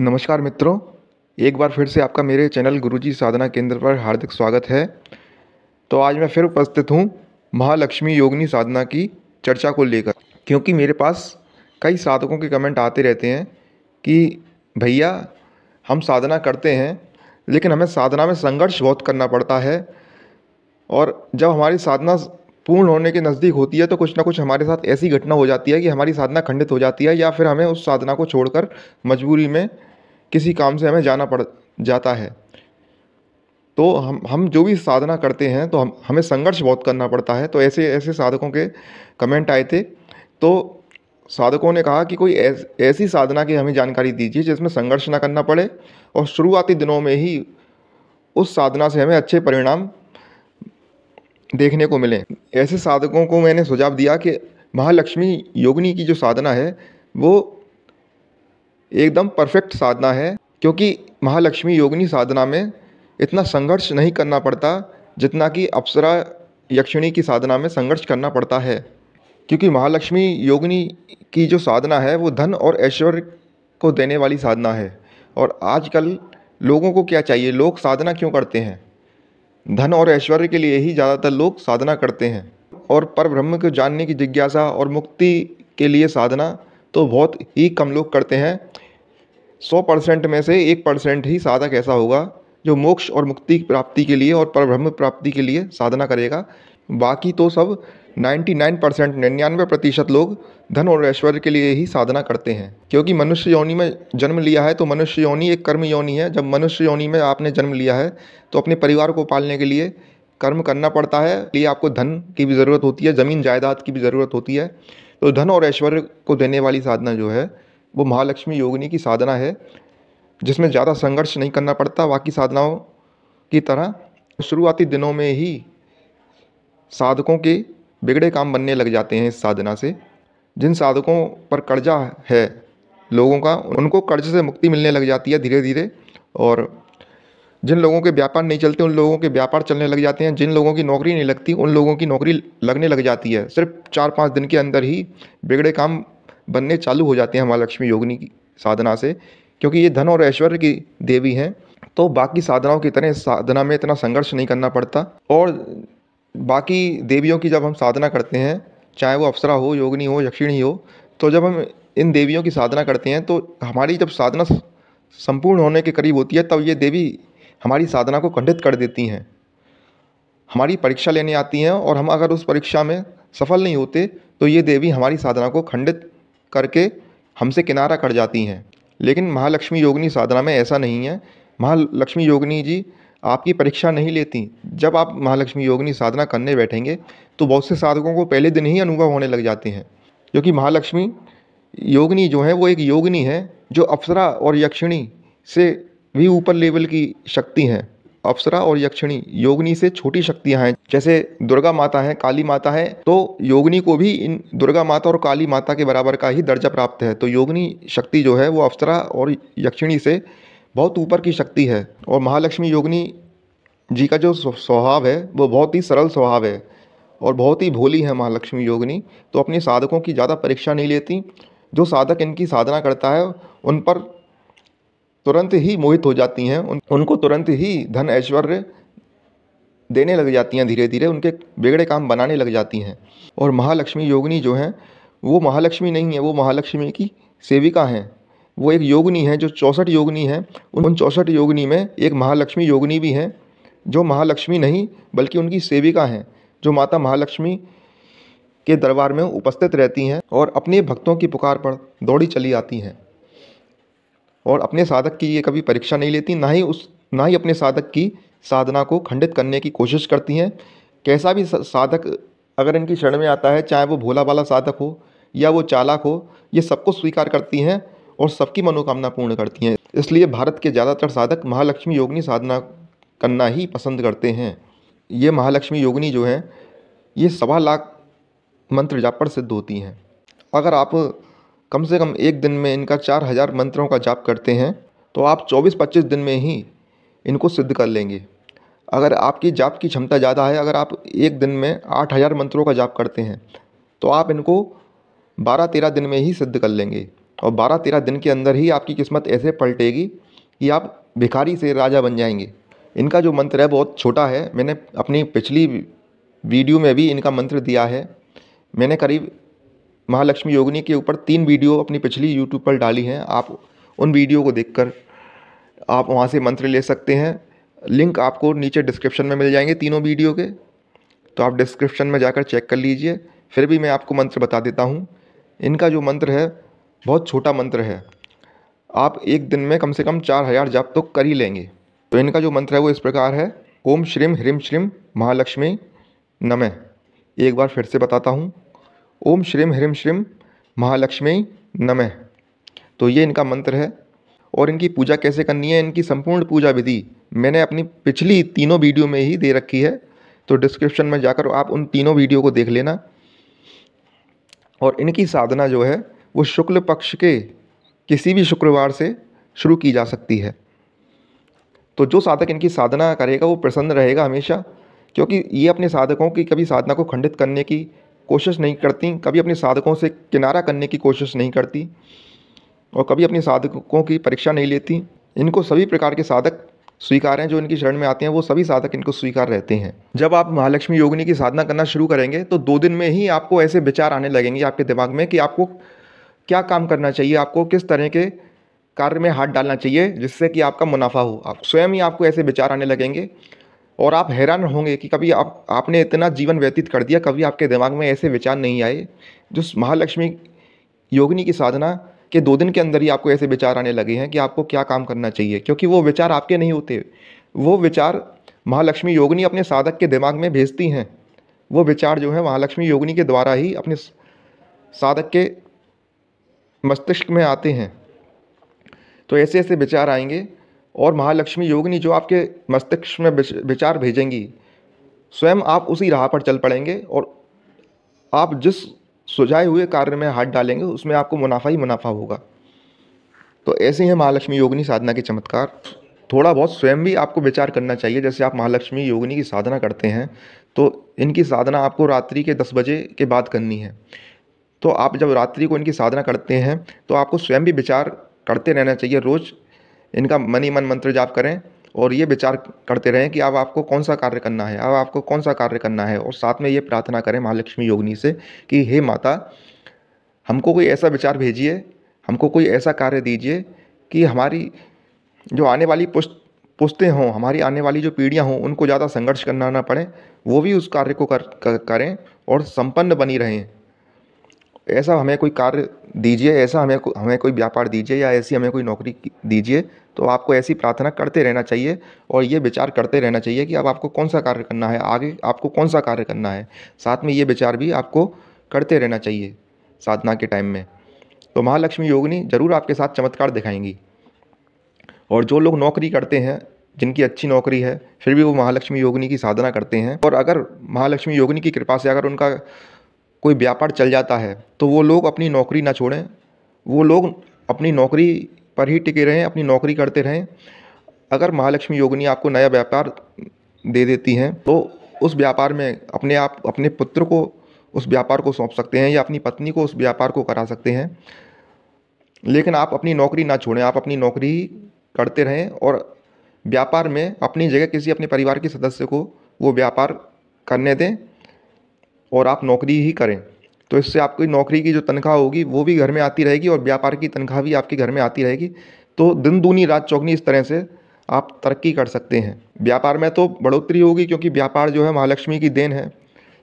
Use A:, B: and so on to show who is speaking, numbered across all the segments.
A: नमस्कार मित्रों एक बार फिर से आपका मेरे चैनल गुरुजी साधना केंद्र पर हार्दिक स्वागत है तो आज मैं फिर उपस्थित हूँ महालक्ष्मी योगनी साधना की चर्चा को लेकर क्योंकि मेरे पास कई साधकों के कमेंट आते रहते हैं कि भैया हम साधना करते हैं लेकिन हमें साधना में संघर्ष बहुत करना पड़ता है और जब हमारी साधना पूर्ण होने के नज़दीक होती है तो कुछ ना कुछ हमारे साथ ऐसी घटना हो जाती है कि हमारी साधना खंडित हो जाती है या फिर हमें उस साधना को छोड़कर मजबूरी में किसी काम से हमें जाना पड़ जाता है तो हम हम जो भी साधना करते हैं तो हम हमें संघर्ष बहुत करना पड़ता है तो ऐसे ऐसे साधकों के कमेंट आए थे तो साधकों ने कहा कि कोई ऐस, ऐसी साधना की हमें जानकारी दीजिए जिसमें संघर्ष ना करना पड़े और शुरुआती दिनों में ही उस साधना से हमें अच्छे परिणाम देखने को मिलें ऐसे साधकों को मैंने सुझाव दिया कि महालक्ष्मी योगिनी की जो साधना है वो एकदम परफेक्ट साधना है क्योंकि महालक्ष्मी योगिनी साधना में इतना संघर्ष नहीं करना पड़ता जितना कि अप्सरा यक्षिणी की साधना में संघर्ष करना पड़ता है क्योंकि महालक्ष्मी योगिनी की जो साधना है वो धन और ऐश्वर्य को देने वाली साधना है और आजकल लोगों को क्या चाहिए लोग साधना क्यों करते हैं धन और ऐश्वर्य के लिए ही ज़्यादातर लोग साधना करते हैं और पर ब्रह्म को जानने की जिज्ञासा और मुक्ति के लिए साधना तो बहुत ही कम लोग करते हैं सौ परसेंट में से एक परसेंट ही साधक ऐसा होगा जो मोक्ष और मुक्ति प्राप्ति के लिए और परब्रह्म प्राप्ति के लिए साधना करेगा बाकी तो सब 99 परसेंट निन्यानवे प्रतिशत लोग धन और ऐश्वर्य के लिए ही साधना करते हैं क्योंकि मनुष्य योनि में जन्म लिया है तो मनुष्य योनि एक कर्म योनि है जब मनुष्य योनि में आपने जन्म लिया है तो अपने परिवार को पालने के लिए कर्म करना पड़ता है लिए आपको धन की भी ज़रूरत होती है ज़मीन जायदाद की भी ज़रूरत होती है तो धन और ऐश्वर्य को देने वाली साधना जो है वो महालक्ष्मी योगिनी की साधना है जिसमें ज़्यादा संघर्ष नहीं करना पड़ता बाकी साधनाओं की तरह शुरुआती दिनों में ही साधकों के बिगड़े काम बनने लग जाते हैं इस साधना से जिन साधकों पर कर्जा है लोगों का उनको कर्ज से मुक्ति मिलने लग जाती है धीरे धीरे और जिन लोगों के व्यापार नहीं चलते उन लोगों के व्यापार चलने लग जाते हैं जिन लोगों की नौकरी नहीं लगती उन लोगों की नौकरी लगने लग जाती है सिर्फ चार पाँच दिन के अंदर ही बिगड़े काम बनने चालू हो जाते हैं महालक्ष्मी योगिनी की साधना से क्योंकि ये धन और ऐश्वर्य की देवी हैं तो बाकी साधनाओं की तरह साधना में इतना संघर्ष नहीं करना पड़ता और बाकी देवियों की जब हम साधना करते हैं चाहे वो अप्सरा हो योगिनी हो यक्षिणी हो तो जब हम इन देवियों की साधना करते हैं तो हमारी जब साधना संपूर्ण होने के करीब होती है तब ये देवी हमारी साधना को खंडित कर देती हैं हमारी परीक्षा लेने आती हैं और हम अगर उस परीक्षा में सफल नहीं होते तो ये देवी हमारी साधना को खंडित करके हमसे किनारा कर जाती हैं लेकिन महालक्ष्मी योगिनी साधना में ऐसा नहीं है महालक्ष्मी योगिनी जी आपकी परीक्षा नहीं लेती जब आप महालक्ष्मी योगिनी साधना करने बैठेंगे तो बहुत से साधकों को पहले दिन ही अनुभव होने लग जाते हैं क्योंकि महालक्ष्मी योगिनी जो है वो एक योगिनी है जो अप्सरा और यक्षिणी से भी ऊपर लेवल की शक्ति हैं अप्सरा और यक्षिणी योगनी से छोटी शक्तियां हैं जैसे दुर्गा माता है काली माता है तो योगनी को भी इन दुर्गा माता और काली माता के बराबर का ही दर्जा प्राप्त है तो योगनी शक्ति जो है वो अप्सरा और यक्षिणी से बहुत ऊपर की शक्ति है और महालक्ष्मी योगनी जी का जो स्वभाव है वो बहुत ही सरल स्वभाव है और बहुत ही भोली है महालक्ष्मी योगिनी तो अपने साधकों की ज़्यादा परीक्षा नहीं लेती जो साधक इनकी साधना करता है उन पर तुरंत ही मोहित हो जाती हैं उन, उनको तुरंत ही धन ऐश्वर्य देने लग जाती हैं धीरे धीरे उनके बिगड़े काम बनाने लग जाती हैं और महालक्ष्मी योगिनी जो हैं वो महालक्ष्मी नहीं है वो महालक्ष्मी की सेविका हैं वो एक योगिनी है जो चौंसठ योगिनी है उन चौंसठ योगिनी में एक महालक्ष्मी योगिनी भी हैं जो महालक्ष्मी नहीं बल्कि उनकी सेविका हैं जो माता महालक्ष्मी के दरबार में उपस्थित रहती हैं और अपने भक्तों की पुकार पर दौड़ी चली आती हैं और अपने साधक की ये कभी परीक्षा नहीं लेती ना ही उस ना ही अपने साधक की साधना को खंडित करने की कोशिश करती हैं कैसा भी साधक अगर इनकी शरण में आता है चाहे वो भोला वाला साधक हो या वो चालाक हो ये सबको स्वीकार करती हैं और सबकी मनोकामना पूर्ण करती हैं इसलिए भारत के ज़्यादातर साधक महालक्ष्मी योगिनी साधना करना ही पसंद करते हैं ये महालक्ष्मी योगिनी जो हैं ये सवा लाख मंत्र जाप पर सिद्ध होती हैं अगर आप कम से कम एक दिन में इनका चार हज़ार मंत्रों का जाप करते हैं तो आप चौबीस पच्चीस दिन में ही इनको सिद्ध कर लेंगे अगर आपकी जाप की क्षमता ज़्यादा है अगर आप एक दिन में आठ हज़ार मंत्रों का जाप करते हैं तो आप इनको बारह तेरह दिन में ही सिद्ध कर लेंगे और बारह तेरह दिन के अंदर ही आपकी किस्मत ऐसे पलटेगी कि आप भिखारी से राजा बन जाएंगे इनका जो मंत्र है बहुत छोटा है मैंने अपनी पिछली वीडियो में भी इनका मंत्र दिया है मैंने करीब महालक्ष्मी योगिनी के ऊपर तीन वीडियो अपनी पिछली यूट्यूब पर डाली हैं आप उन वीडियो को कर आप वहाँ से मंत्र ले सकते हैं लिंक आपको नीचे डिस्क्रिप्शन में मिल जाएंगे तीनों वीडियो के तो आप डिस्क्रिप्शन में जाकर चेक कर लीजिए फिर भी मैं आपको मंत्र बता देता हूँ इनका जो मंत्र है बहुत छोटा मंत्र है आप एक दिन में कम से कम चार हज़ार जाप तो कर ही लेंगे तो इनका जो मंत्र है वो इस प्रकार है ओम श्रीम ह्रीम श्रीम महालक्ष्मी नमः एक बार फिर से बताता हूँ ओम श्रीम ह्रीम श्रीम महालक्ष्मी नमः तो ये इनका मंत्र है और इनकी पूजा कैसे करनी है इनकी संपूर्ण पूजा विधि मैंने अपनी पिछली तीनों वीडियो में ही दे रखी है तो डिस्क्रिप्शन में जाकर आप उन तीनों वीडियो को देख लेना और इनकी साधना जो है वो शुक्ल पक्ष के किसी भी शुक्रवार से शुरू की जा सकती है तो जो साधक इनकी साधना करेगा वो प्रसन्न रहेगा हमेशा क्योंकि ये अपने साधकों की कभी साधना को खंडित करने की कोशिश नहीं करती कभी अपने साधकों से किनारा करने की कोशिश नहीं करती और कभी अपने साधकों की परीक्षा नहीं लेती इनको सभी प्रकार के साधक स्वीकार हैं जो इनकी शरण में आते हैं वो सभी साधक इनको स्वीकार रहते हैं जब आप महालक्ष्मी योगिनी की साधना करना शुरू करेंगे तो दो दिन में ही आपको ऐसे विचार आने लगेंगे आपके दिमाग में कि आपको क्या काम करना चाहिए आपको किस तरह के कार्य में हाथ डालना चाहिए जिससे कि आपका मुनाफा हो आप स्वयं ही आपको ऐसे विचार आने लगेंगे और आप हैरान होंगे कि कभी आप आपने इतना जीवन व्यतीत कर दिया कभी आपके दिमाग में ऐसे विचार नहीं आए जो महालक्ष्मी योगिनी की साधना के दो दिन के अंदर ही आपको ऐसे विचार आने लगे हैं कि आपको क्या काम करना चाहिए क्योंकि वो विचार आपके नहीं होते वो विचार महालक्ष्मी योगिनी अपने साधक के दिमाग में भेजती हैं वो विचार जो है महालक्ष्मी योगिनी के द्वारा ही अपने साधक के मस्तिष्क में आते हैं तो ऐसे ऐसे विचार आएंगे और महालक्ष्मी योगिनी जो आपके मस्तिष्क में विचार भेजेंगी स्वयं आप उसी राह पर चल पड़ेंगे और आप जिस सुझाए हुए कार्य में हाथ डालेंगे उसमें आपको मुनाफा ही मुनाफा होगा तो ऐसे ही है महालक्ष्मी योगिनी साधना के चमत्कार थोड़ा बहुत स्वयं भी आपको विचार करना चाहिए जैसे आप महालक्ष्मी योगिनी की साधना करते हैं तो इनकी साधना आपको रात्रि के दस बजे के बाद करनी है तो आप जब रात्रि को इनकी साधना करते हैं तो आपको स्वयं भी विचार करते रहना चाहिए रोज़ इनका मनी मन मंत्र जाप करें और ये विचार करते रहें कि अब आपको कौन सा कार्य करना है अब आपको कौन सा कार्य करना है और साथ में ये प्रार्थना करें महालक्ष्मी योगिनी से कि हे माता हमको कोई ऐसा विचार भेजिए हमको कोई ऐसा कार्य दीजिए कि हमारी जो आने वाली पुष्ट पुस्तें हों हमारी आने वाली जो पीढ़ियाँ हों उनको ज़्यादा संघर्ष करना ना पड़े वो भी उस कार्य को कर, कर करें और संपन्न बनी रहें ऐसा हमें कोई कार्य दीजिए ऐसा हमें को, हमें कोई व्यापार दीजिए या ऐसी हमें कोई नौकरी दीजिए तो आपको ऐसी प्रार्थना करते रहना चाहिए और ये विचार करते रहना चाहिए कि अब आपको कौन सा कार्य करना है आगे आपको कौन सा कार्य करना है साथ में ये विचार भी आपको करते रहना चाहिए साधना के टाइम में तो महालक्ष्मी योगिनी ज़रूर आपके साथ चमत्कार दिखाएंगी और जो लोग नौकरी करते हैं जिनकी अच्छी नौकरी है फिर भी वो महालक्ष्मी योगिनी की साधना करते हैं और अगर महालक्ष्मी योगिनी की कृपा से अगर उनका कोई व्यापार चल जाता है तो वो लोग अपनी नौकरी ना छोड़ें वो लोग अपनी नौकरी पर ही टिके रहें अपनी नौकरी करते रहें अगर महालक्ष्मी योगिनी आपको नया व्यापार दे देती हैं तो उस व्यापार में अपने आप अपने पुत्र को उस व्यापार को सौंप सकते हैं या अपनी पत्नी को उस व्यापार को करा सकते हैं लेकिन आप अपनी नौकरी ना छोड़ें आप अपनी नौकरी करते रहें और व्यापार में अपनी जगह किसी अपने परिवार के सदस्य को वो व्यापार करने दें और आप नौकरी ही करें तो इससे आपकी नौकरी की जो तनख्वाह होगी वो भी घर में आती रहेगी और व्यापार की तनख्वाह भी आपके घर में आती रहेगी तो दिन दूनी रात चौगनी इस तरह से आप तरक्की कर सकते हैं व्यापार में तो बढ़ोतरी होगी क्योंकि व्यापार जो है महालक्ष्मी की देन है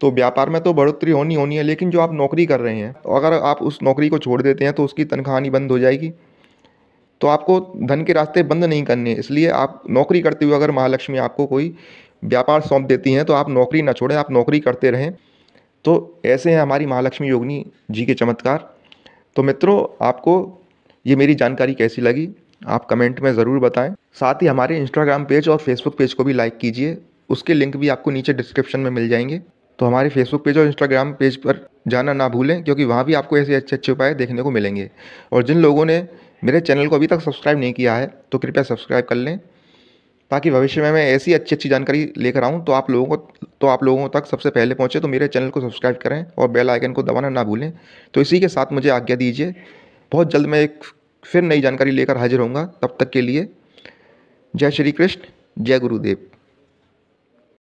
A: तो व्यापार में तो बढ़ोतरी होनी होनी है लेकिन जो आप नौकरी कर रहे हैं अगर आप उस नौकरी को छोड़ देते हैं तो उसकी तनख्वाह आनी बंद हो जाएगी तो आपको धन के रास्ते बंद नहीं करने इसलिए आप नौकरी करते हुए अगर महालक्ष्मी आपको कोई व्यापार सौंप देती हैं तो आप नौकरी ना छोड़ें आप नौकरी करते रहें तो ऐसे हैं हमारी महालक्ष्मी योगिनी जी के चमत्कार तो मित्रों आपको ये मेरी जानकारी कैसी लगी आप कमेंट में ज़रूर बताएं साथ ही हमारे इंस्टाग्राम पेज और फेसबुक पेज को भी लाइक कीजिए उसके लिंक भी आपको नीचे डिस्क्रिप्शन में मिल जाएंगे तो हमारे फेसबुक पेज और इंस्टाग्राम पेज पर जाना ना भूलें क्योंकि वहाँ भी आपको ऐसे अच्छे अच्छे उपाय देखने को मिलेंगे और जिन लोगों ने मेरे चैनल को अभी तक सब्सक्राइब नहीं किया है तो कृपया सब्सक्राइब कर लें ताकि भविष्य में मैं ऐसी अच्छी अच्छी जानकारी लेकर आऊँ तो आप लोगों को तो आप लोगों तक सबसे पहले पहुँचे तो मेरे चैनल को सब्सक्राइब करें और बेल आइकन को दबाना ना भूलें तो इसी के साथ मुझे आज्ञा दीजिए बहुत जल्द मैं एक फिर नई जानकारी लेकर हाजिर होऊंगा तब तक के लिए जय श्री कृष्ण जय गुरुदेव